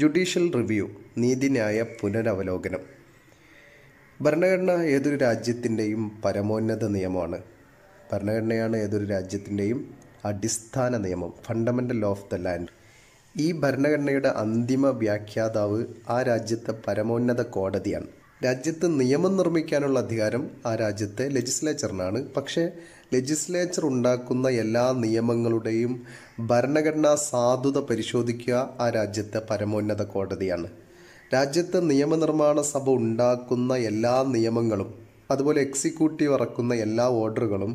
judicial review നീതിന്യായ പുനരവലോകനം ഭരണഘടന ഏതൊരു രാജ്യത്തിൻ്റെയും പരമോന്നത നിയമമാണ് ഭരണഘടനയാണ് ഏതൊരു രാജ്യത്തിൻ്റെയും അടിസ്ഥാന നിയമം ഫണ്ടമെൻ്റൽ ഓഫ് ദ ലാൻഡ് ഈ ഭരണഘടനയുടെ അന്തിമ വ്യാഖ്യാതാവ് ആ രാജ്യത്തെ പരമോന്നത കോടതിയാണ് രാജ്യത്ത് നിയമം നിർമ്മിക്കാനുള്ള അധികാരം ആ രാജ്യത്തെ ലെജിസ്ലേച്ചറിനാണ് പക്ഷേ ലെജിസ്ലേച്ചർ ഉണ്ടാക്കുന്ന എല്ലാ നിയമങ്ങളുടെയും ഭരണഘടനാ സാധുത പരിശോധിക്കുക ആ രാജ്യത്തെ പരമോന്നത കോടതിയാണ് രാജ്യത്തെ നിയമനിർമ്മാണ സഭ ഉണ്ടാക്കുന്ന എല്ലാ നിയമങ്ങളും അതുപോലെ എക്സിക്യൂട്ടീവ് ഇറക്കുന്ന എല്ലാ ഓർഡറുകളും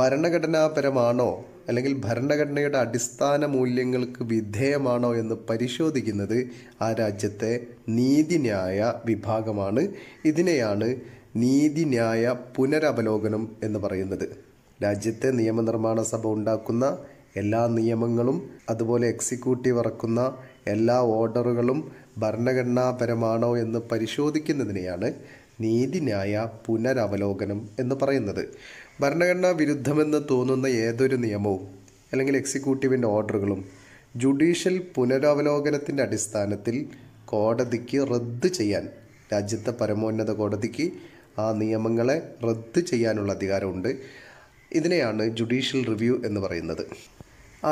ഭരണഘടനാപരമാണോ അല്ലെങ്കിൽ ഭരണഘടനയുടെ അടിസ്ഥാന മൂല്യങ്ങൾക്ക് വിധേയമാണോ എന്ന് പരിശോധിക്കുന്നത് ആ രാജ്യത്തെ നീതിന്യായ വിഭാഗമാണ് ഇതിനെയാണ് നീതിന്യായ പുനരവലോകനം എന്ന് പറയുന്നത് രാജ്യത്തെ നിയമനിർമ്മാണ സഭ ഉണ്ടാക്കുന്ന എല്ലാ നിയമങ്ങളും അതുപോലെ എക്സിക്യൂട്ടീവ് ഇറക്കുന്ന എല്ലാ ഓർഡറുകളും ഭരണഘടനാപരമാണോ എന്ന് പരിശോധിക്കുന്നതിനെയാണ് നീതിന്യായ പുനരവലോകനം എന്ന് പറയുന്നത് ഭരണഘടനാ വിരുദ്ധമെന്ന് തോന്നുന്ന ഏതൊരു നിയമവും അല്ലെങ്കിൽ എക്സിക്യൂട്ടീവിൻ്റെ ഓർഡറുകളും ജുഡീഷ്യൽ പുനരവലോകനത്തിൻ്റെ അടിസ്ഥാനത്തിൽ കോടതിക്ക് റദ്ദ് ചെയ്യാൻ രാജ്യത്തെ പരമോന്നത കോടതിക്ക് ആ നിയമങ്ങളെ റദ്ദ് ചെയ്യാനുള്ള അധികാരമുണ്ട് ഇതിനെയാണ് ജുഡീഷ്യൽ റിവ്യൂ എന്ന് പറയുന്നത്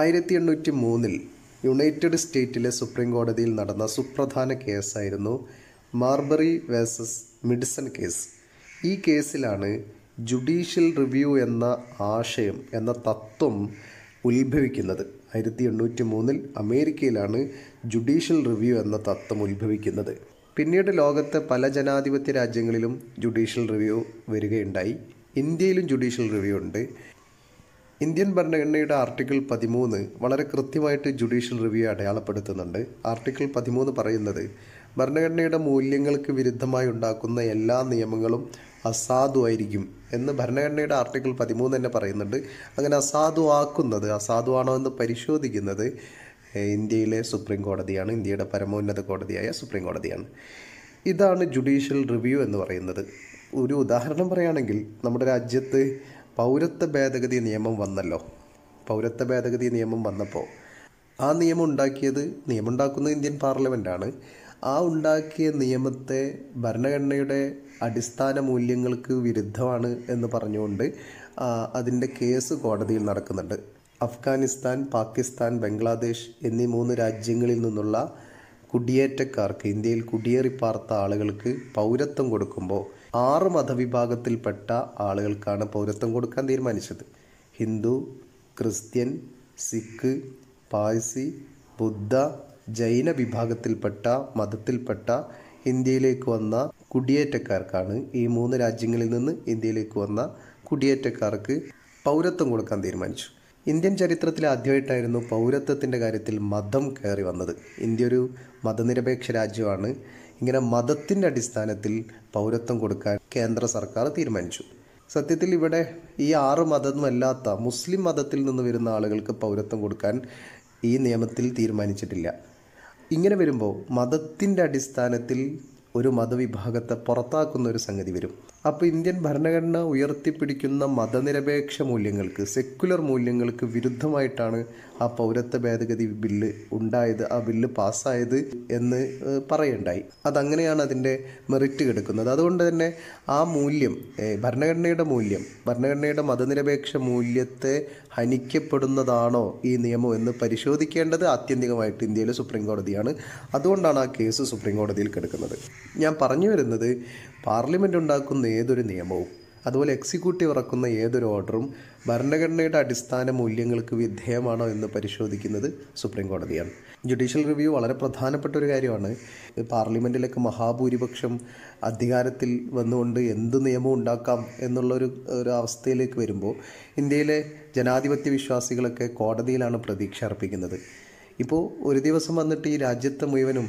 ആയിരത്തി എണ്ണൂറ്റി മൂന്നിൽ യുണൈറ്റഡ് സ്റ്റേറ്റിലെ സുപ്രീം കോടതിയിൽ നടന്ന സുപ്രധാന കേസായിരുന്നു മാർബറി വേഴ്സസ് മിഡിസൺ കേസ് ഈ കേസിലാണ് ജുഡീഷ്യൽ റിവ്യൂ എന്ന ആശയം എന്ന തത്വം ഉത്ഭവിക്കുന്നത് ആയിരത്തി എണ്ണൂറ്റി മൂന്നിൽ അമേരിക്കയിലാണ് ജുഡീഷ്യൽ റിവ്യൂ എന്ന തത്വം ഉത്ഭവിക്കുന്നത് പിന്നീട് ലോകത്തെ പല ജനാധിപത്യ രാജ്യങ്ങളിലും ജുഡീഷ്യൽ റിവ്യൂ വരികയുണ്ടായി ഇന്ത്യയിലും ജുഡീഷ്യൽ റിവ്യൂ ഉണ്ട് ഇന്ത്യൻ ഭരണഘടനയുടെ ആർട്ടിക്കിൾ പതിമൂന്ന് വളരെ കൃത്യമായിട്ട് ജുഡീഷ്യൽ റിവ്യൂ അടയാളപ്പെടുത്തുന്നുണ്ട് ആർട്ടിക്കിൾ പതിമൂന്ന് പറയുന്നത് ഭരണഘടനയുടെ മൂല്യങ്ങൾക്ക് വിരുദ്ധമായി ഉണ്ടാക്കുന്ന എല്ലാ നിയമങ്ങളും അസാധുവായിരിക്കും എന്ന് ഭരണഘടനയുടെ ആർട്ടിക്കിൾ പതിമൂന്ന് തന്നെ പറയുന്നുണ്ട് അങ്ങനെ അസാധുവാക്കുന്നത് അസാധുവാണോ എന്ന് പരിശോധിക്കുന്നത് ഇന്ത്യയിലെ സുപ്രീം കോടതിയാണ് ഇന്ത്യയുടെ പരമോന്നത കോടതിയായ സുപ്രീം കോടതിയാണ് ഇതാണ് ജുഡീഷ്യൽ റിവ്യൂ എന്ന് പറയുന്നത് ഒരു ഉദാഹരണം പറയുകയാണെങ്കിൽ നമ്മുടെ രാജ്യത്ത് പൗരത്വ ഭേദഗതി നിയമം വന്നല്ലോ പൗരത്വ ഭേദഗതി നിയമം വന്നപ്പോൾ ആ നിയമം ഉണ്ടാക്കിയത് നിയമം ഇന്ത്യൻ പാർലമെൻറ്റാണ് ആ ഉണ്ടാക്കിയ നിയമത്തെ ഭരണഘടനയുടെ അടിസ്ഥാന മൂല്യങ്ങൾക്ക് വിരുദ്ധമാണ് എന്ന് പറഞ്ഞുകൊണ്ട് അതിൻ്റെ കേസ് കോടതിയിൽ നടക്കുന്നുണ്ട് അഫ്ഗാനിസ്ഥാൻ പാകിസ്ഥാൻ ബംഗ്ലാദേശ് എന്നീ മൂന്ന് രാജ്യങ്ങളിൽ നിന്നുള്ള കുടിയേറ്റക്കാർക്ക് ഇന്ത്യയിൽ കുടിയേറിപ്പാർത്ത പാർത്ത ആളുകൾക്ക് പൗരത്വം കൊടുക്കുമ്പോൾ ആറ് മതവിഭാഗത്തിൽപ്പെട്ട ആളുകൾക്കാണ് പൗരത്വം കൊടുക്കാൻ തീരുമാനിച്ചത് ഹിന്ദു ക്രിസ്ത്യൻ സിഖ് പാഴ്സി ബുദ്ധ ജൈന വിഭാഗത്തിൽപ്പെട്ട മതത്തിൽപ്പെട്ട ഇന്ത്യയിലേക്ക് വന്ന കുടിയേറ്റക്കാർക്കാണ് ഈ മൂന്ന് രാജ്യങ്ങളിൽ നിന്ന് ഇന്ത്യയിലേക്ക് വന്ന കുടിയേറ്റക്കാർക്ക് പൗരത്വം കൊടുക്കാൻ തീരുമാനിച്ചു ഇന്ത്യൻ ചരിത്രത്തിൽ ആദ്യമായിട്ടായിരുന്നു പൗരത്വത്തിൻ്റെ കാര്യത്തിൽ മതം കയറി വന്നത് ഇന്ത്യ ഒരു മതനിരപേക്ഷ രാജ്യമാണ് ഇങ്ങനെ മതത്തിൻ്റെ അടിസ്ഥാനത്തിൽ പൗരത്വം കൊടുക്കാൻ കേന്ദ്ര സർക്കാർ തീരുമാനിച്ചു സത്യത്തിൽ ഇവിടെ ഈ ആറ് മതമല്ലാത്ത മുസ്ലിം മതത്തിൽ നിന്ന് വരുന്ന ആളുകൾക്ക് പൗരത്വം കൊടുക്കാൻ ഈ നിയമത്തിൽ തീരുമാനിച്ചിട്ടില്ല ഇങ്ങനെ വരുമ്പോൾ മതത്തിൻ്റെ അടിസ്ഥാനത്തിൽ ഒരു മതവിഭാഗത്തെ പുറത്താക്കുന്ന ഒരു സംഗതി വരും അപ്പോൾ ഇന്ത്യൻ ഭരണഘടന ഉയർത്തിപ്പിടിക്കുന്ന മതനിരപേക്ഷ മൂല്യങ്ങൾക്ക് സെക്യുലർ മൂല്യങ്ങൾക്ക് വിരുദ്ധമായിട്ടാണ് ആ പൗരത്വ ഭേദഗതി ബില്ല് ഉണ്ടായത് ആ ബില്ല് പാസ്സായത് എന്ന് പറയുണ്ടായി അതങ്ങനെയാണ് അതിൻ്റെ മെറിറ്റ് കിടക്കുന്നത് അതുകൊണ്ട് തന്നെ ആ മൂല്യം ഭരണഘടനയുടെ മൂല്യം ഭരണഘടനയുടെ മതനിരപേക്ഷ മൂല്യത്തെ ഹനിക്കപ്പെടുന്നതാണോ ഈ നിയമം എന്ന് പരിശോധിക്കേണ്ടത് ആത്യന്തികമായിട്ട് ഇന്ത്യയിലെ സുപ്രീം കോടതിയാണ് അതുകൊണ്ടാണ് ആ കേസ് സുപ്രീം കോടതിയിൽ കിടക്കുന്നത് ഞാൻ പറഞ്ഞു വരുന്നത് പാർലമെൻ്റ് ഉണ്ടാക്കുന്ന ഏതൊരു നിയമവും അതുപോലെ എക്സിക്യൂട്ടീവ് ഇറക്കുന്ന ഏതൊരു ഓർഡറും ഭരണഘടനയുടെ അടിസ്ഥാന മൂല്യങ്ങൾക്ക് വിധേയമാണോ എന്ന് പരിശോധിക്കുന്നത് സുപ്രീം കോടതിയാണ് ജുഡീഷ്യൽ റിവ്യൂ വളരെ പ്രധാനപ്പെട്ട ഒരു കാര്യമാണ് പാർലമെൻറ്റിലേക്ക് മഹാഭൂരിപക്ഷം അധികാരത്തിൽ വന്നുകൊണ്ട് എന്ത് നിയമം ഉണ്ടാക്കാം എന്നുള്ളൊരു ഒരു അവസ്ഥയിലേക്ക് വരുമ്പോൾ ഇന്ത്യയിലെ ജനാധിപത്യ വിശ്വാസികളൊക്കെ കോടതിയിലാണ് പ്രതീക്ഷ അർപ്പിക്കുന്നത് ഇപ്പോൾ ഒരു ദിവസം വന്നിട്ട് ഈ രാജ്യത്തെ മുഴുവനും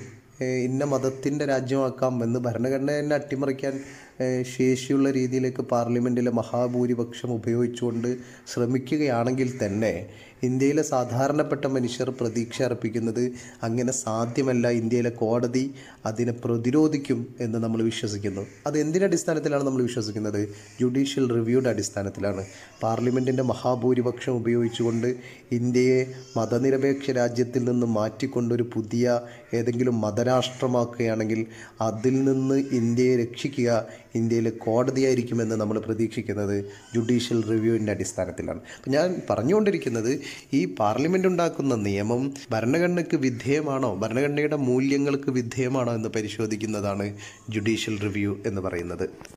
ഇന്ന മതത്തിൻ്റെ രാജ്യമാക്കാം എന്ന് ഭരണഘടന തന്നെ അട്ടിമറിക്കാൻ ശേഷിയുള്ള രീതിയിലേക്ക് പാർലമെൻറ്റിലെ മഹാഭൂരിപക്ഷം ഉപയോഗിച്ചുകൊണ്ട് ശ്രമിക്കുകയാണെങ്കിൽ തന്നെ ഇന്ത്യയിലെ സാധാരണപ്പെട്ട മനുഷ്യർ പ്രതീക്ഷ അർപ്പിക്കുന്നത് അങ്ങനെ സാധ്യമല്ല ഇന്ത്യയിലെ കോടതി അതിനെ പ്രതിരോധിക്കും എന്ന് നമ്മൾ വിശ്വസിക്കുന്നു അത് എന്തിൻ്റെ അടിസ്ഥാനത്തിലാണ് നമ്മൾ വിശ്വസിക്കുന്നത് ജുഡീഷ്യൽ റിവ്യൂയുടെ അടിസ്ഥാനത്തിലാണ് പാർലമെൻറ്റിൻ്റെ മഹാഭൂരിപക്ഷം ഉപയോഗിച്ചുകൊണ്ട് ഇന്ത്യയെ മതനിരപേക്ഷ രാജ്യത്തിൽ നിന്ന് മാറ്റിക്കൊണ്ടൊരു പുതിയ ഏതെങ്കിലും മതരാഷ്ട്രമാക്കുകയാണെങ്കിൽ അതിൽ നിന്ന് ഇന്ത്യയെ രക്ഷിക്കുക ഇന്ത്യയിൽ കോടതിയായിരിക്കുമെന്ന് നമ്മൾ പ്രതീക്ഷിക്കുന്നത് ജുഡീഷ്യൽ റിവ്യൂവിൻ്റെ അടിസ്ഥാനത്തിലാണ് അപ്പം ഞാൻ പറഞ്ഞുകൊണ്ടിരിക്കുന്നത് ഈ പാർലമെൻ്റ് ഉണ്ടാക്കുന്ന നിയമം ഭരണഘടനയ്ക്ക് വിധേയമാണോ ഭരണഘടനയുടെ മൂല്യങ്ങൾക്ക് വിധേയമാണോ എന്ന് പരിശോധിക്കുന്നതാണ് ജുഡീഷ്യൽ റിവ്യൂ എന്ന് പറയുന്നത്